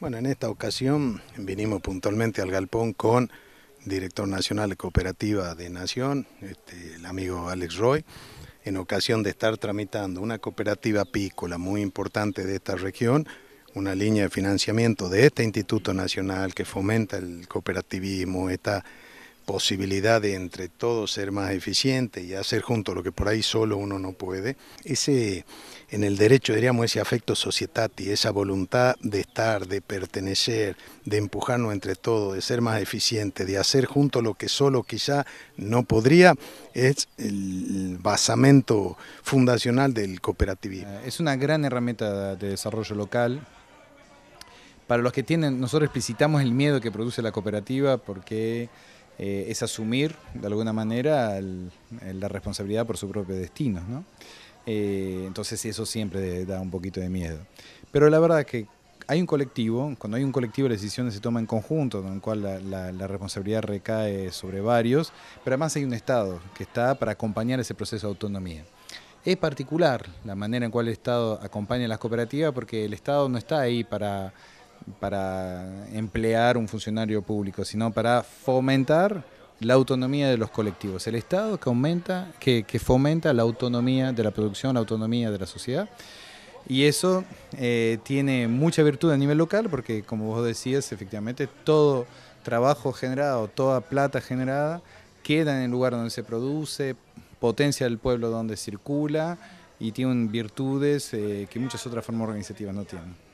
Bueno, en esta ocasión vinimos puntualmente al galpón con director nacional de cooperativa de Nación, este, el amigo Alex Roy, en ocasión de estar tramitando una cooperativa apícola muy importante de esta región, una línea de financiamiento de este Instituto Nacional que fomenta el cooperativismo, esta posibilidad de entre todos ser más eficiente y hacer junto lo que por ahí solo uno no puede, ese en el derecho diríamos ese afecto societati, esa voluntad de estar, de pertenecer, de empujarnos entre todos, de ser más eficiente, de hacer junto lo que solo quizá no podría, es el basamento fundacional del cooperativismo. Eh, es una gran herramienta de desarrollo local, para los que tienen, nosotros explicitamos el miedo que produce la cooperativa porque eh, es asumir de alguna manera la responsabilidad por su propio destino. Eh, entonces eso siempre da un poquito de miedo. Pero la verdad es que hay un colectivo, cuando hay un colectivo las decisiones se toman en conjunto, en el cual la, responsabilidad recae sobre varios, pero además hay un Estado que está para acompañar ese proceso de autonomía. Es particular la manera en cual el Estado acompaña a las cooperativas porque el Estado no está ahí para para emplear un funcionario público, sino para fomentar la autonomía de los colectivos. El Estado que aumenta, que, fomenta la autonomía de la producción, la autonomía de la sociedad. Y eso eh, tiene mucha virtud a nivel local porque, como vos decías, efectivamente todo trabajo generado, toda plata generada queda en el lugar donde se produce, potencia el pueblo donde circula y tiene virtudes eh, que muchas otras formas organizativas no tienen.